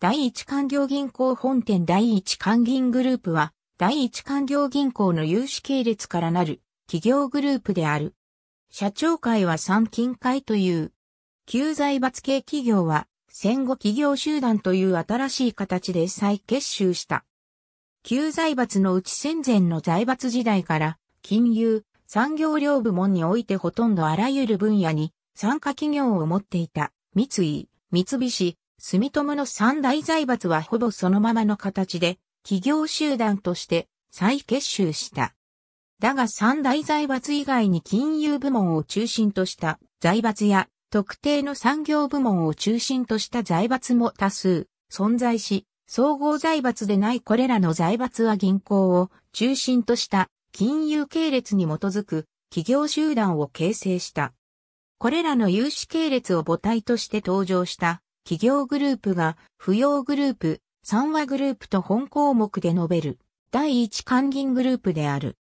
第一官業銀行本店第一官銀グループは、第一官業銀行の融資系列からなる企業グループである。社長会は三金会という。旧財閥系企業は、戦後企業集団という新しい形で再結集した。旧財閥のうち戦前の財閥時代から、金融、産業両部門においてほとんどあらゆる分野に、参加企業を持っていた、三井、三菱、住友の三大財閥はほぼそのままの形で、企業集団として再結集した。だが三大財閥以外に金融部門を中心とした財閥や特定の産業部門を中心とした財閥も多数存在し、総合財閥でないこれらの財閥は銀行を中心とした金融系列に基づく企業集団を形成した。これらの融資系列を母体として登場した企業グループが、扶養グループ、三和グループと本項目で述べる、第一官銀グループである。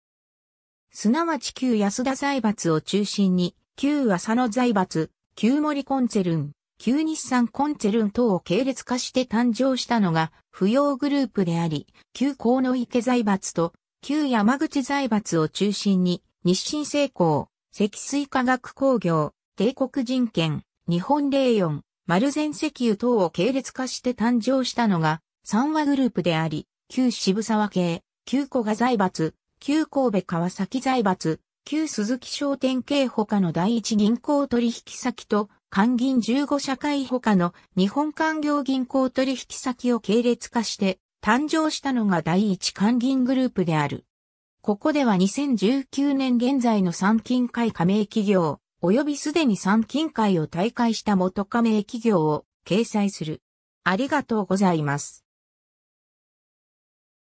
すなわち旧安田財閥を中心に、旧浅野財閥、旧森コンツェルン、旧日産コンツェルン等を系列化して誕生したのが、扶養グループであり、旧河野池財閥と、旧山口財閥を中心に、日清製鋼、積水化学工業、帝国人権、日本霊四、丸全石油等を系列化して誕生したのが、三和グループであり、旧渋沢系、旧古賀財閥、旧神戸川崎財閥、旧鈴木商店系他の第一銀行取引先と、官銀15社会他の日本官業銀行取引先を系列化して誕生したのが第一官銀グループである。ここでは2019年現在の三金会加盟企業、及びすでに参勤会を退会した元加盟企業を掲載する。ありがとうございます。